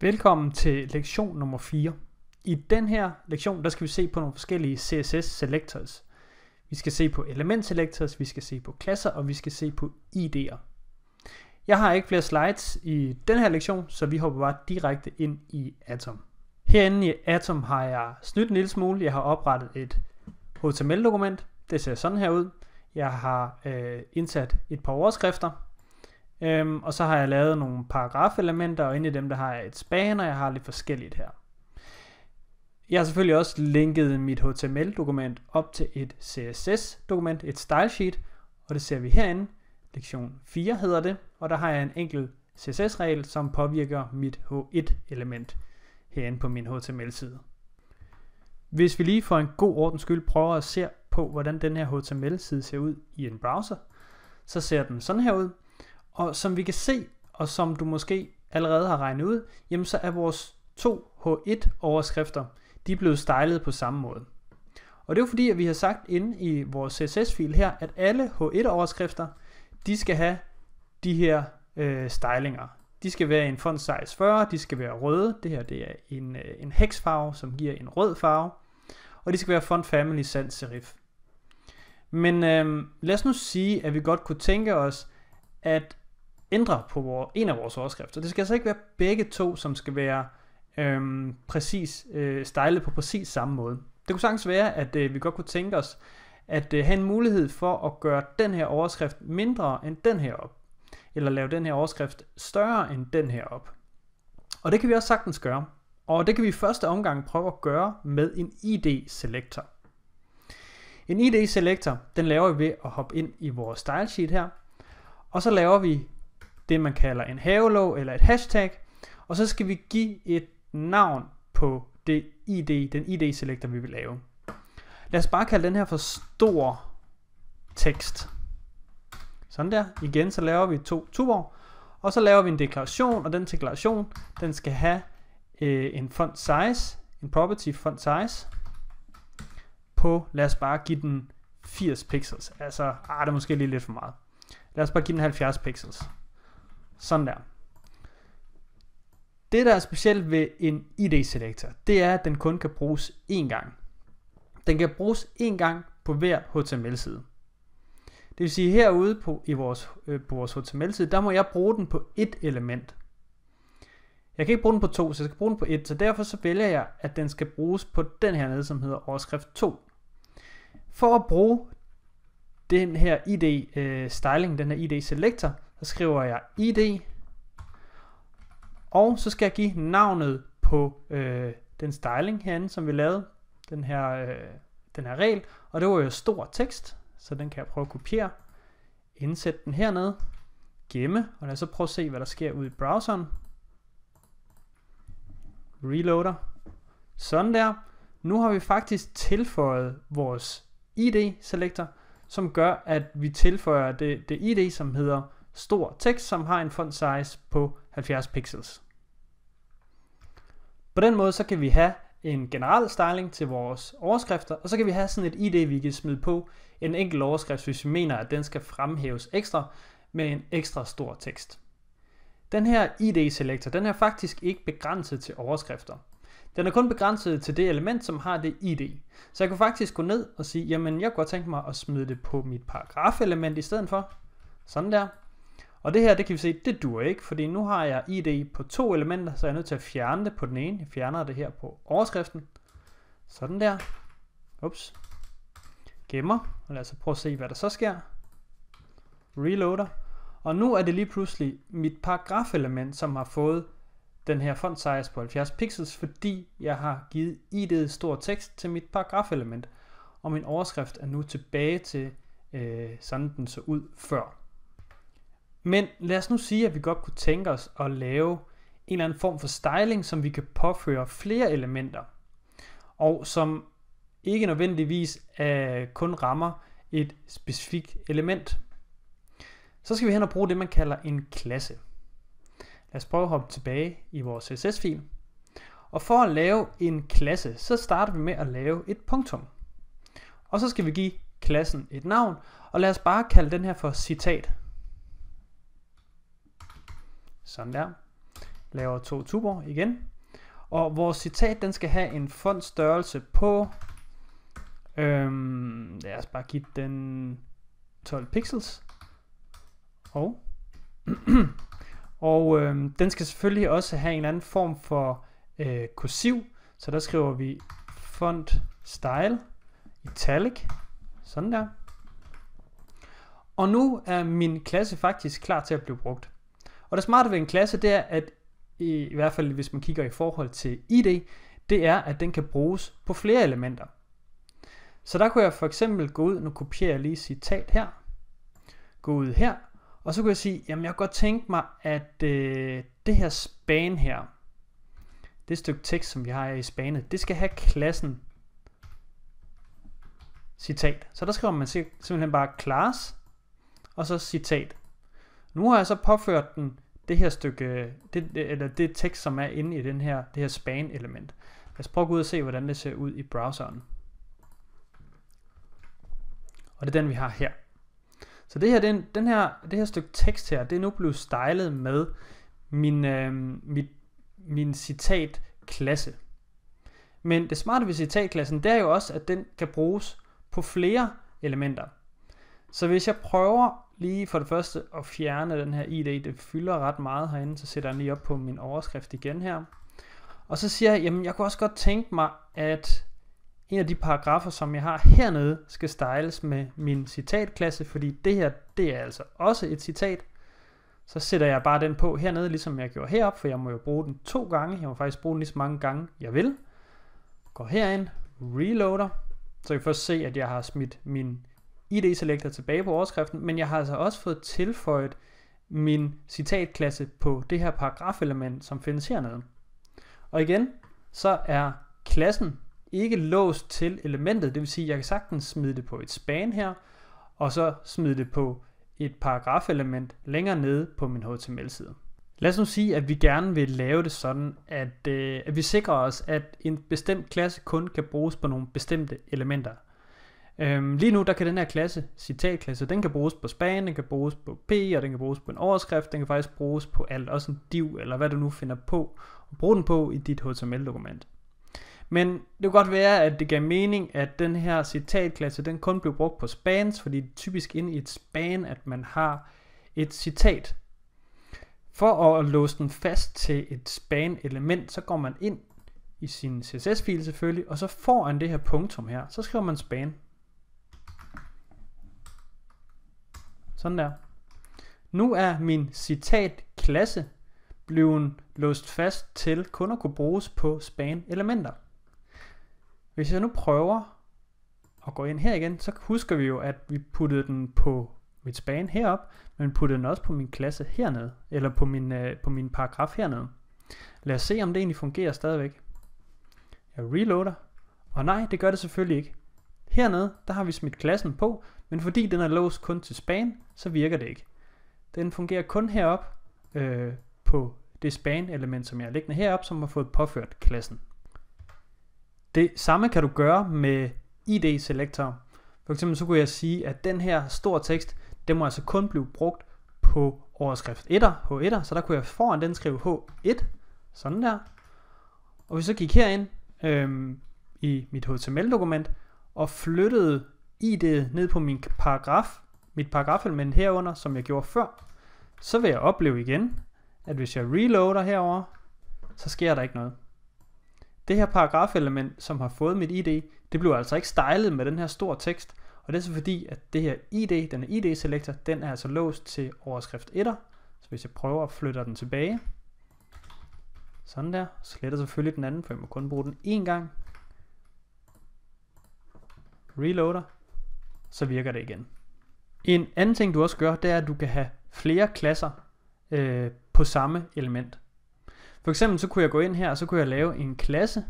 Velkommen til lektion nummer 4. I den her lektion, der skal vi se på nogle forskellige CSS selectors. Vi skal se på element selectors, vi skal se på klasser, og vi skal se på ID'er. Jeg har ikke flere slides i den her lektion, så vi hopper bare direkte ind i Atom. Herinde i Atom har jeg snydt en lille smule. Jeg har oprettet et HTML-dokument. Det ser sådan her ud. Jeg har øh, indsat et par overskrifter, Øhm, og så har jeg lavet nogle paragrafelementer, og inde i dem der har jeg et span, og jeg har lidt forskelligt her. Jeg har selvfølgelig også linket mit HTML-dokument op til et CSS-dokument, et stylesheet, og det ser vi herinde. Lektion 4 hedder det, og der har jeg en enkelt CSS-regel, som påvirker mit H1-element herinde på min HTML-side. Hvis vi lige for en god ordens skyld prøver at se på, hvordan den her HTML-side ser ud i en browser, så ser den sådan her ud. Og som vi kan se, og som du måske allerede har regnet ud, jamen så er vores to H1-overskrifter, de er blevet stylet på samme måde. Og det er jo fordi, at vi har sagt inde i vores CSS-fil her, at alle H1-overskrifter, de skal have de her øh, stylinger. De skal være en font size 40, de skal være røde, det her det er en, øh, en hexfarve, som giver en rød farve, og de skal være font family sans serif. Men øh, lad os nu sige, at vi godt kunne tænke os, at ændre på vores, en af vores overskrifter. Det skal altså ikke være begge to, som skal være øhm, præcis øh, stylet på præcis samme måde. Det kunne sagtens være, at øh, vi godt kunne tænke os at øh, have en mulighed for at gøre den her overskrift mindre end den her op. Eller lave den her overskrift større end den her op. Og det kan vi også sagtens gøre. Og det kan vi i første omgang prøve at gøre med en ID-selektor. En ID-selektor, den laver vi ved at hoppe ind i vores stylesheet her, og så laver vi det, man kalder en havelov eller et hashtag. Og så skal vi give et navn på det ID, den ID-selektor, vi vil lave. Lad os bare kalde den her for stor tekst. Sådan der. Igen så laver vi to tuber, og så laver vi en deklaration, og den deklaration, den skal have øh, en font size, en property font size, på, lad os bare give den 80 pixels. Altså, ah, det er måske lige lidt for meget. Lad os bare give den 70 pixels. Sådan der. Det, der er specielt ved en ID-selektor, det er, at den kun kan bruges én gang. Den kan bruges én gang på hver HTML-side. Det vil sige, herude på, i vores, øh, på vores HTML-side, der må jeg bruge den på ét element. Jeg kan ikke bruge den på to, så jeg skal bruge den på et, så derfor så vælger jeg, at den skal bruges på den her nede, som hedder overskrift 2. For at bruge den her ID øh, styling, den her ID selector, så skriver jeg id, og så skal jeg give navnet på øh, den styling herinde, som vi lavede, den her, øh, den her regel, og det var jo stor tekst, så den kan jeg prøve at kopiere, indsætte den hernede, gemme, og lad os så prøve at se, hvad der sker ud i browseren. Reloader. Sådan der. Nu har vi faktisk tilføjet vores id selector som gør, at vi tilføjer det, det ID, som hedder stor tekst, som har en font size på 70 pixels. På den måde så kan vi have en generel styling til vores overskrifter, og så kan vi have sådan et ID, vi kan smide på en enkelt overskrift, hvis vi mener, at den skal fremhæves ekstra med en ekstra stor tekst. Den her ID-selektor, den er faktisk ikke begrænset til overskrifter. Den er kun begrænset til det element, som har det ID. Så jeg kunne faktisk gå ned og sige, jamen jeg kunne godt tænke mig at smide det på mit paragrafelement i stedet for. Sådan der. Og det her, det kan vi se, det dur ikke, fordi nu har jeg ID på to elementer, så jeg er nødt til at fjerne det på den ene. Jeg fjerner det her på overskriften. Sådan der. Ups. Gemmer. Og lad os prøve at se, hvad der så sker. Reloader. Og nu er det lige pludselig mit paragrafelement, som har fået den her font size på 70 pixels, fordi jeg har givet ID'et stor tekst til mit paragrafelement. Og min overskrift er nu tilbage til øh, sådan den så ud før. Men lad os nu sige, at vi godt kunne tænke os at lave en eller anden form for styling, som vi kan påføre flere elementer, og som ikke nødvendigvis uh, kun rammer et specifikt element. Så skal vi hen og bruge det, man kalder en klasse. Lad os prøve at hoppe tilbage i vores CSS-fil. Og for at lave en klasse, så starter vi med at lave et punktum. Og så skal vi give klassen et navn, og lad os bare kalde den her for citat. Sådan der. Laver to tuber igen. Og vores citat, den skal have en fondstørrelse på, øhm, lad os bare give den 12 pixels. Og, og øhm, den skal selvfølgelig også have en anden form for øh, kursiv, så der skriver vi font style italic, sådan der. Og nu er min klasse faktisk klar til at blive brugt. Og det smarte ved en klasse, det er, at i, i hvert fald hvis man kigger i forhold til ID, det er, at den kan bruges på flere elementer. Så der kunne jeg for eksempel gå ud, nu kopierer jeg lige citat her, gå ud her, og så kunne jeg sige, jamen jeg kunne godt tænke mig, at øh, det her span her, det stykke tekst, som vi har i spanet, det skal have klassen citat. Så der skriver man simpelthen bare class, og så citat. Nu har jeg så påført den det her stykke, det, eller det tekst, som er inde i den her, det her span element. Lad os prøve at gå ud og se, hvordan det ser ud i browseren. Og det er den, vi har her. Så det her, den, den her, det her stykke tekst her, det er nu blevet stylet med min, øh, mit, min citat klasse. Men det smarte ved citatklassen, det er jo også, at den kan bruges på flere elementer. Så hvis jeg prøver lige for det første at fjerne den her ID. Det fylder ret meget herinde, så sætter jeg den lige op på min overskrift igen her. Og så siger jeg, jamen jeg kunne også godt tænke mig, at en af de paragrafer, som jeg har hernede, skal styles med min citatklasse, fordi det her, det er altså også et citat. Så sætter jeg bare den på hernede, ligesom jeg gjorde herop, for jeg må jo bruge den to gange. Jeg må faktisk bruge den lige så mange gange, jeg vil. Går herind, reloader, så kan I først se, at jeg har smidt min id selektor tilbage på overskriften, men jeg har altså også fået tilføjet min citatklasse på det her paragrafelement, som findes hernede. Og igen, så er klassen ikke låst til elementet, det vil sige, at jeg kan sagtens smide det på et span her, og så smide det på et paragrafelement længere nede på min HTML-side. Lad os nu sige, at vi gerne vil lave det sådan, at, øh, at vi sikrer os, at en bestemt klasse kun kan bruges på nogle bestemte elementer Øhm, lige nu, der kan den her klasse, citatklasse, den kan bruges på span, den kan bruges på p, og den kan bruges på en overskrift, den kan faktisk bruges på alt, også en div, eller hvad du nu finder på, og bruge den på i dit HTML-dokument. Men det kan godt være, at det gav mening, at den her citatklasse, den kun blev brugt på spans, fordi det er typisk inde i et span, at man har et citat. For at låse den fast til et span-element, så går man ind i sin CSS-fil selvfølgelig, og så får han det her punktum her. Så skriver man span. Sådan der. Nu er min citatklasse blevet låst fast til kun at kunne bruges på span elementer. Hvis jeg nu prøver at gå ind her igen, så husker vi jo, at vi puttede den på mit span herop, men puttede den også på min klasse hernede, eller på min, øh, på min paragraf hernede. Lad os se, om det egentlig fungerer stadigvæk. Jeg reloader, og nej, det gør det selvfølgelig ikke. Hernede, der har vi smidt klassen på, men fordi den er låst kun til span, så virker det ikke. Den fungerer kun herop øh, på det span element, som jeg har liggende herop, som har fået påført klassen. Det samme kan du gøre med id selektor. For eksempel så kunne jeg sige, at den her store tekst, den må altså kun blive brugt på overskrift 1'er, H1'er, så der kunne jeg foran den skrive H1, sådan der. Og hvis jeg så gik herind øhm, i mit HTML-dokument, og flyttede ID'et ned på min paragraf, mit paragrafelement herunder, som jeg gjorde før, så vil jeg opleve igen, at hvis jeg reloader herover, så sker der ikke noget. Det her paragrafelement, som har fået mit ID, det bliver altså ikke stylet med den her store tekst, og det er så fordi, at det her ID, den ID selector, den er altså låst til overskrift 1'er. Så hvis jeg prøver at flytte den tilbage, sådan der, sletter selvfølgelig den anden, for jeg må kun bruge den én gang, reloader, så virker det igen. En anden ting, du også gør, det er, at du kan have flere klasser øh, på samme element. For eksempel så kunne jeg gå ind her, og så kunne jeg lave en klasse,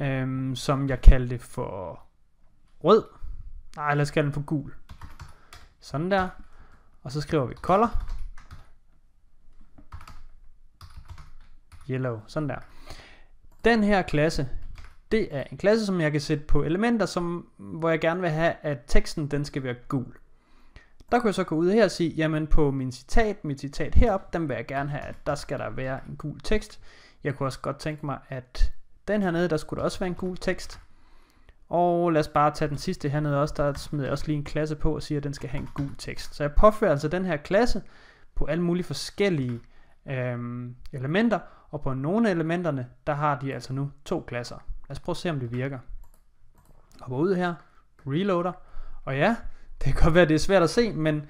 øh, som jeg kaldte for rød. Nej, lad os kalde den for gul. Sådan der. Og så skriver vi color. Yellow, sådan der. Den her klasse, det er en klasse, som jeg kan sætte på elementer, som, hvor jeg gerne vil have, at teksten den skal være gul. Der kunne jeg så gå ud her og sige, jamen på min citat, mit citat herop, den vil jeg gerne have, at der skal der være en gul tekst. Jeg kunne også godt tænke mig, at den her nede, der skulle der også være en gul tekst. Og lad os bare tage den sidste hernede også, der smider jeg også lige en klasse på og siger, at den skal have en gul tekst. Så jeg påfører altså den her klasse på alle mulige forskellige øhm, elementer, og på nogle af elementerne, der har de altså nu to klasser. Lad os prøve at se, om det virker. Hopper ud her, reloader, og ja, det kan godt være, det er svært at se, men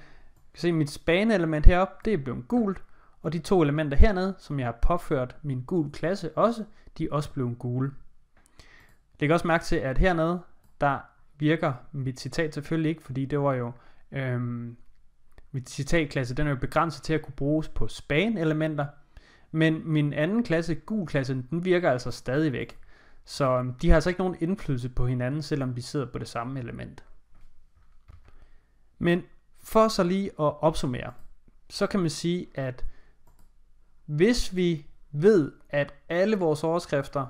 kan se, mit spaneelement heroppe, det er blevet gult, og de to elementer hernede, som jeg har påført min gul klasse også, de er også blevet gule. Læg også mærke til, at hernede, der virker mit citat selvfølgelig ikke, fordi det var jo, øhm, mit citatklasse, den er jo begrænset til at kunne bruges på span-elementer, men min anden klasse, gul klasse, den virker altså stadigvæk. Så øhm, de har altså ikke nogen indflydelse på hinanden, selvom de sidder på det samme element. Men for så lige at opsummere, så kan man sige, at hvis vi ved, at alle vores overskrifter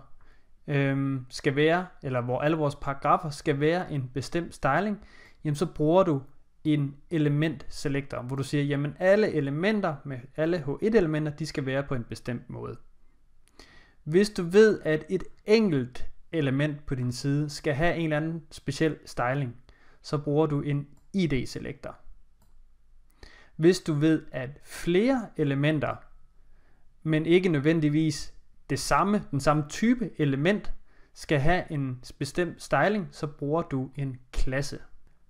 øhm, skal være, eller hvor alle vores paragrafer skal være en bestemt styling, jamen så bruger du en element selector, hvor du siger, jamen alle elementer med alle H1 elementer, de skal være på en bestemt måde. Hvis du ved, at et enkelt element på din side skal have en eller anden speciel styling, så bruger du en ID-selektor. Hvis du ved, at flere elementer, men ikke nødvendigvis det samme, den samme type element, skal have en bestemt styling, så bruger du en klasse.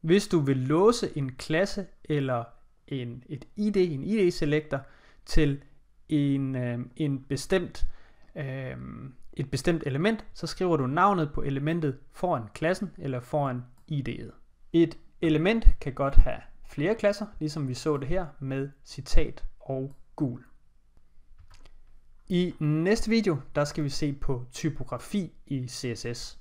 Hvis du vil låse en klasse eller en, et ID, en ID-selektor, til en, øh, en bestemt øh, et bestemt element, så skriver du navnet på elementet foran klassen eller foran ID'et. Et element kan godt have flere klasser, ligesom vi så det her med citat og gul. I næste video, der skal vi se på typografi i CSS.